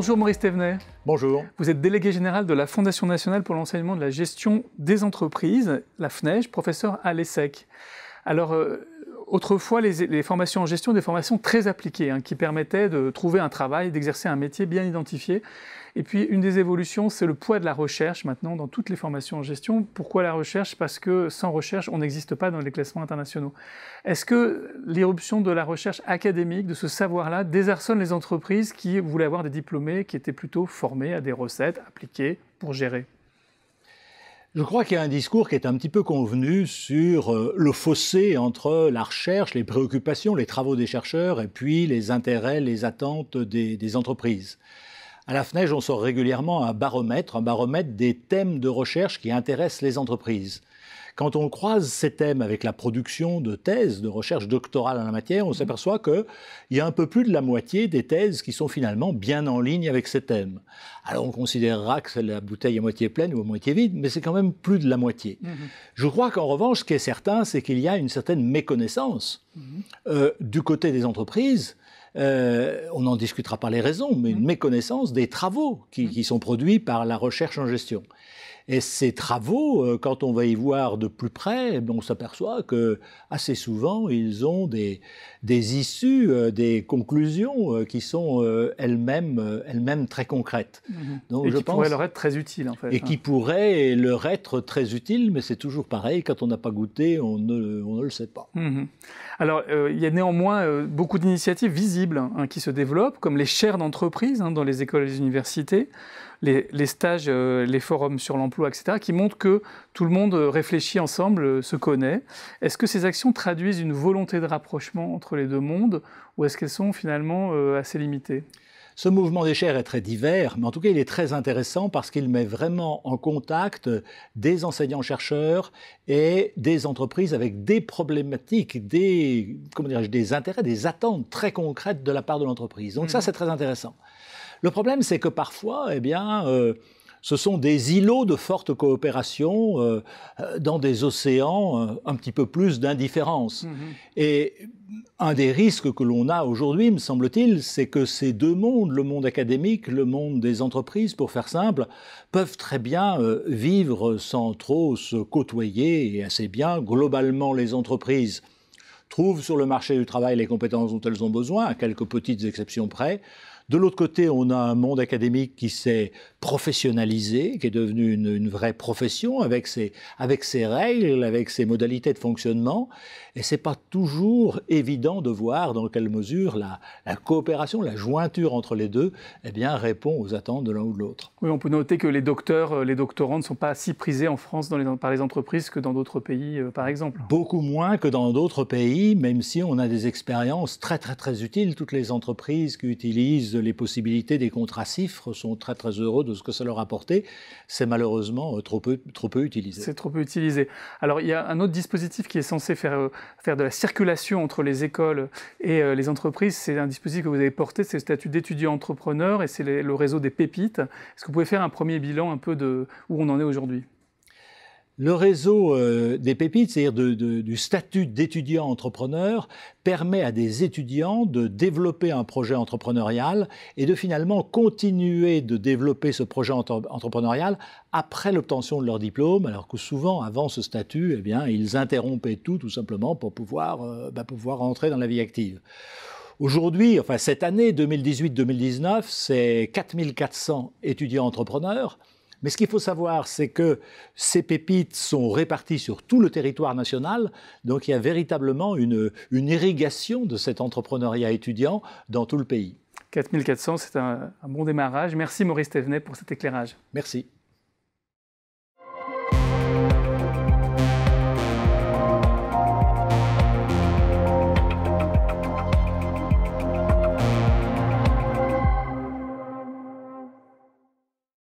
Bonjour Maurice Thévenet. Bonjour. Vous êtes délégué général de la Fondation nationale pour l'enseignement de la gestion des entreprises, la FNEJ, professeur à l'ESSEC. Alors, euh, autrefois, les, formations en gestion, des formations très appliquées, hein, qui permettaient de trouver un travail, d'exercer un métier bien identifié. Et puis, une des évolutions, c'est le poids de la recherche maintenant dans toutes les formations en gestion. Pourquoi la recherche Parce que sans recherche, on n'existe pas dans les classements internationaux. Est-ce que l'éruption de la recherche académique, de ce savoir-là, désarçonne les entreprises qui voulaient avoir des diplômés qui étaient plutôt formés à des recettes appliquées pour gérer je crois qu'il y a un discours qui est un petit peu convenu sur euh, le fossé entre la recherche, les préoccupations, les travaux des chercheurs et puis les intérêts, les attentes des, des entreprises. À la FNEJ, on sort régulièrement un baromètre, un baromètre des thèmes de recherche qui intéressent les entreprises. Quand on croise ces thèmes avec la production de thèses, de recherche doctorales en la matière, on mmh. s'aperçoit qu'il y a un peu plus de la moitié des thèses qui sont finalement bien en ligne avec ces thèmes. Alors on considérera que c'est la bouteille à moitié pleine ou à moitié vide, mais c'est quand même plus de la moitié. Mmh. Je crois qu'en revanche, ce qui est certain, c'est qu'il y a une certaine méconnaissance mmh. euh, du côté des entreprises euh, on n'en discutera pas les raisons, mais une mmh. méconnaissance des travaux mmh. qui sont produits par la recherche en gestion. Et ces travaux, euh, quand on va y voir de plus près, eh ben, on s'aperçoit que assez souvent, ils ont des, des issues, euh, des conclusions euh, qui sont elles-mêmes elles très concrètes. Mhm. Donc, et qui pourraient leur être très utiles, en fait. Et hein. qui pourraient leur être très utiles, mais c'est toujours pareil, quand on n'a pas goûté, on ne, on ne, le sait pas. Mhm. Alors, il y a néanmoins beaucoup d'initiatives visibles hein, qui se développent, comme les chaires d'entreprise hein, dans les écoles et les universités les, stages, euh, les forums sur l'emploi, etc., qui montrent que tout le monde euh, réfléchit ensemble, euh, se connaît. Est-ce que ces actions traduisent une volonté de rapprochement entre les deux mondes ou est-ce qu'elles sont finalement assez limitées ce mouvement des chairs est très divers, mais en tout cas, il est très intéressant parce qu'il met vraiment en contact des enseignants-chercheurs et des entreprises avec des problématiques, des, comment des intérêts, des attentes très concrètes de la part de l'entreprise. Donc ça, mm-hmm. c'est très intéressant. Le problème, c'est que parfois, eh bien, euh, ce sont des îlots de forte coopération euh, euh, dans des océans un petit peu plus d'indifférence. Mm-hmm. Et un des risques que l'on a aujourd'hui, me semble-t-il, c'est que ces deux mondes, le monde académique, le monde des entreprises, pour faire simple, peuvent très bien vivre sans trop se côtoyer et assez bien. Globalement, les entreprises trouvent sur le marché du travail les compétences dont elles ont besoin, à quelques petites exceptions près. De l'autre côté, on a un monde académique qui s'est professionnalisé, qui est devenu une, vraie profession avec ses, règles, avec ses modalités de fonctionnement. Et ce n'est pas toujours évident de voir dans quelle mesure la, coopération, la jointure entre les deux, eh bien, répond aux attentes de l'un ou de l'autre. Oui, on peut noter que les docteurs, euh, les doctorants ne sont pas si prisés en France par les entreprises que dans d'autres pays, euh, par exemple. Beaucoup moins que dans d'autres pays, même si on a des expériences très, très, très utiles. Toutes les entreprises qui utilisent les possibilités des contrats-chiffres sont très très heureux de ce que ça leur a apporté. C'est malheureusement euh, trop peu, trop peu utilisé. C'est trop peu utilisé. Alors il y a un autre dispositif qui est censé faire, euh, faire de la circulation entre les écoles et euh, les entreprises. C'est un dispositif que vous avez porté, c'est le statut d'étudiant entrepreneur et c'est le réseau des pépites. Est-ce que vous pouvez faire un premier bilan un peu de où on en est aujourd'hui le réseau euh, des pépites, c'est-à-dire du statut d'étudiant entrepreneur, permet à des étudiants de développer un projet entrepreneurial et de finalement continuer de développer ce projet entrepreneurial après l'obtention de leur diplôme, alors que souvent, avant ce statut, eh bien, ils interrompaient tout, tout simplement, pour pouvoir, euh, bah, entrer dans la vie active. Aujourd'hui, enfin cette année 2018-2019, c'est 4400 étudiants entrepreneurs mais ce qu'il faut savoir, c'est que ces pépites sont réparties sur tout le territoire national, donc il y a véritablement une, irrigation de cet entrepreneuriat étudiant dans tout le pays. 4400, c'est un, un bon démarrage. Merci Maurice Thévenet pour cet éclairage. Merci.